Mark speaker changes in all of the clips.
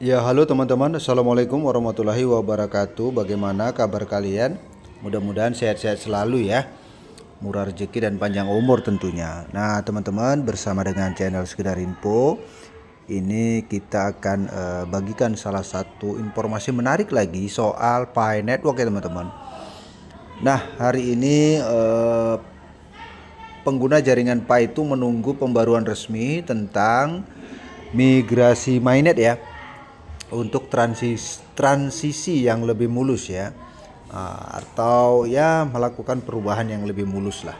Speaker 1: Ya, halo teman-teman. Assalamualaikum warahmatullahi wabarakatuh. Bagaimana kabar kalian? Mudah-mudahan sehat-sehat selalu ya. Murah rezeki dan panjang umur tentunya. Nah, teman-teman, bersama dengan channel Sekedar Info, ini kita akan uh, bagikan salah satu informasi menarik lagi soal Pi Network ya, teman-teman. Nah, hari ini uh, pengguna jaringan Pi itu menunggu pembaruan resmi tentang migrasi mainnet ya untuk transisi transisi yang lebih mulus ya ah, atau ya melakukan perubahan yang lebih mulus lah.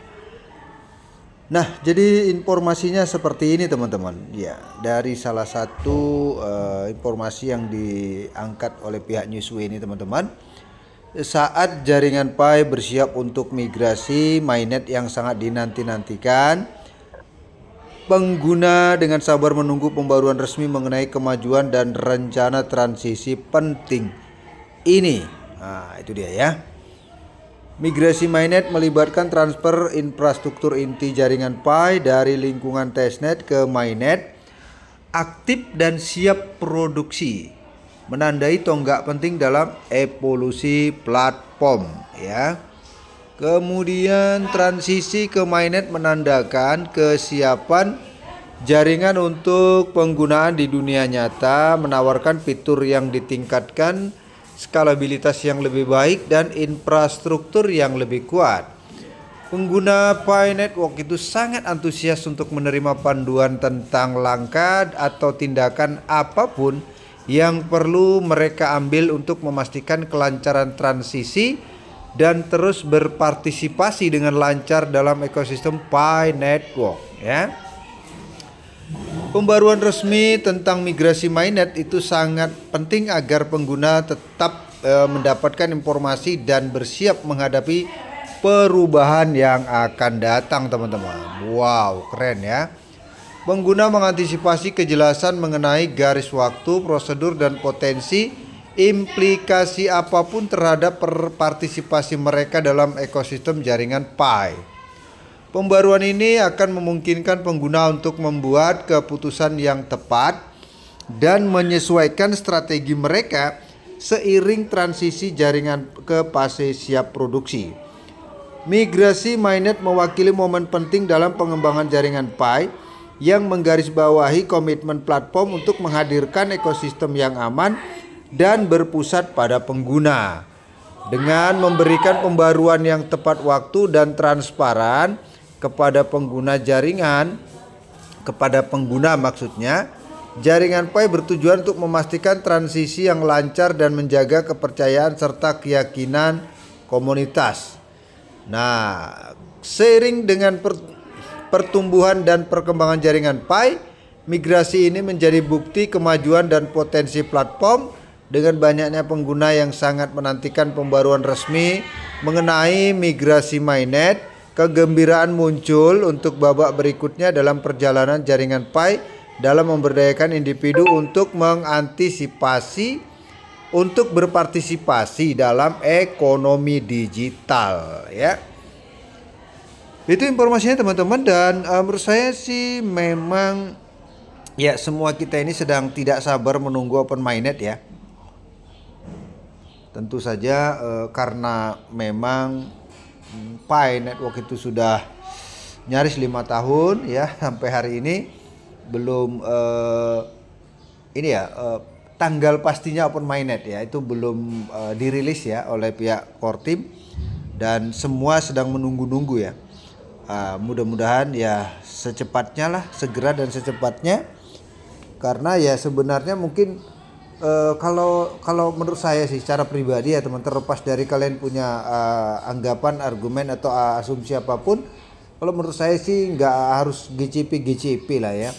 Speaker 1: Nah, jadi informasinya seperti ini teman-teman. Ya, dari salah satu uh, informasi yang diangkat oleh pihak Newsway ini teman-teman. Saat jaringan Pi bersiap untuk migrasi mainnet yang sangat dinanti-nantikan, Pengguna dengan sabar menunggu pembaruan resmi mengenai kemajuan dan rencana transisi penting ini. Nah, itu dia ya. Migrasi mainnet melibatkan transfer infrastruktur inti jaringan Pi dari lingkungan testnet ke mainnet aktif dan siap produksi menandai tonggak penting dalam evolusi platform ya. Kemudian transisi ke mainnet menandakan kesiapan jaringan untuk penggunaan di dunia nyata, menawarkan fitur yang ditingkatkan, skalabilitas yang lebih baik dan infrastruktur yang lebih kuat. Pengguna Pi Network itu sangat antusias untuk menerima panduan tentang langkah atau tindakan apapun yang perlu mereka ambil untuk memastikan kelancaran transisi dan terus berpartisipasi dengan lancar dalam ekosistem Pi Network ya. Pembaruan resmi tentang migrasi mainnet itu sangat penting agar pengguna tetap e, mendapatkan informasi dan bersiap menghadapi perubahan yang akan datang teman-teman. Wow, keren ya. Pengguna mengantisipasi kejelasan mengenai garis waktu, prosedur dan potensi implikasi apapun terhadap partisipasi mereka dalam ekosistem jaringan Pi. Pembaruan ini akan memungkinkan pengguna untuk membuat keputusan yang tepat dan menyesuaikan strategi mereka seiring transisi jaringan ke fase siap produksi. Migrasi mainnet mewakili momen penting dalam pengembangan jaringan Pi yang menggarisbawahi komitmen platform untuk menghadirkan ekosistem yang aman dan berpusat pada pengguna. Dengan memberikan pembaruan yang tepat waktu dan transparan kepada pengguna jaringan, kepada pengguna maksudnya, jaringan PAI bertujuan untuk memastikan transisi yang lancar dan menjaga kepercayaan serta keyakinan komunitas. Nah, seiring dengan pertumbuhan dan perkembangan jaringan PAI, migrasi ini menjadi bukti kemajuan dan potensi platform dengan banyaknya pengguna yang sangat menantikan pembaruan resmi mengenai migrasi mainnet, kegembiraan muncul untuk babak berikutnya dalam perjalanan jaringan Pi dalam memberdayakan individu untuk mengantisipasi untuk berpartisipasi dalam ekonomi digital ya. Itu informasinya teman-teman dan uh, menurut saya sih memang ya semua kita ini sedang tidak sabar menunggu open mainnet ya tentu saja eh, karena memang Pi Network itu sudah nyaris lima tahun ya sampai hari ini belum eh, ini ya eh, tanggal pastinya Open Mainnet ya itu belum dirilis ya oleh pihak core team dan semua sedang menunggu-nunggu ya. Uh, mudah-mudahan ya secepatnya lah segera dan secepatnya karena ya sebenarnya mungkin Eh, kalau kalau menurut saya sih secara pribadi ya teman terlepas dari kalian punya uh, anggapan argumen atau uh, asumsi apapun kalau menurut saya sih nggak harus GCP GCP lah ya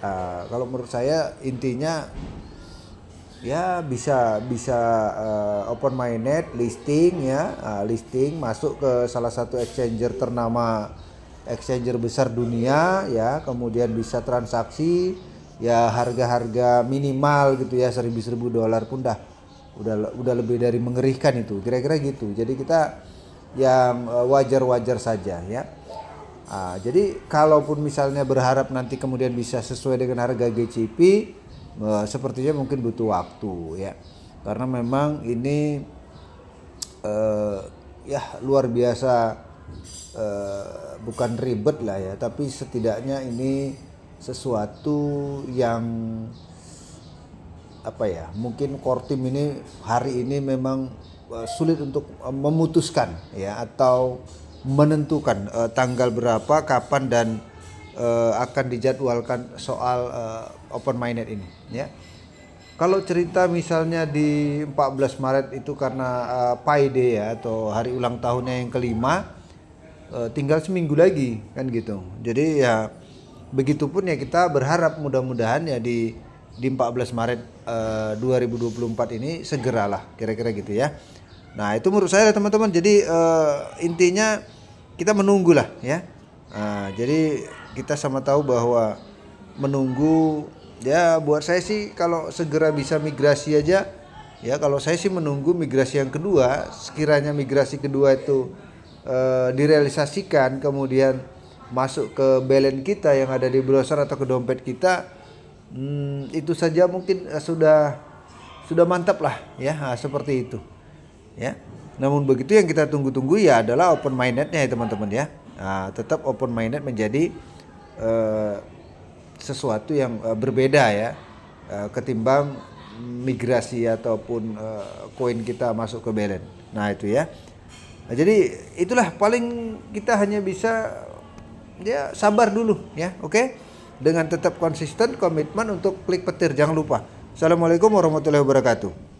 Speaker 1: uh, kalau menurut saya intinya ya bisa bisa uh, open minded listing ya uh, listing masuk ke salah satu exchanger ternama exchanger besar dunia ya kemudian bisa transaksi ya harga-harga minimal gitu ya seribu seribu dolar pun dah udah udah lebih dari mengerikan itu kira-kira gitu jadi kita yang e, wajar-wajar saja ya nah, jadi kalaupun misalnya berharap nanti kemudian bisa sesuai dengan harga GCP eh, sepertinya mungkin butuh waktu ya karena memang ini eh, ya luar biasa eh, bukan ribet lah ya tapi setidaknya ini sesuatu yang apa ya mungkin core team ini hari ini memang eh, sulit untuk eh, memutuskan ya atau menentukan uh, tanggal berapa kapan dan uh, akan dijadwalkan soal uh, open minded ini ya kalau cerita misalnya di 14 Maret itu karena uh, Pi Day ya atau hari ulang tahunnya yang kelima uh, tinggal seminggu lagi kan gitu jadi ya begitupun ya kita berharap mudah-mudahan ya di di 14 Maret eh, uh, 2024 ini segeralah kira-kira gitu ya. Nah, itu menurut saya teman-teman. Jadi uh, intinya kita menunggulah ya. Nah, jadi kita sama tahu bahwa menunggu ya buat saya sih kalau segera bisa migrasi aja ya kalau saya sih menunggu migrasi yang kedua sekiranya migrasi kedua itu e, direalisasikan kemudian masuk ke balance kita yang ada di browser atau ke dompet kita hmm, itu saja mungkin eh, sudah sudah mantap lah ya nah, seperti itu ya namun begitu yang kita tunggu-tunggu ya adalah open mindednya ya teman-teman ya nah, tetap open minded menjadi uh, sesuatu yang uh, berbeda ya uh, ketimbang migrasi ataupun koin uh, kita masuk ke balance nah itu ya nah, jadi itulah paling kita hanya bisa dia sabar dulu ya oke dengan tetap konsisten komitmen untuk klik petir jangan lupa assalamualaikum warahmatullahi wabarakatuh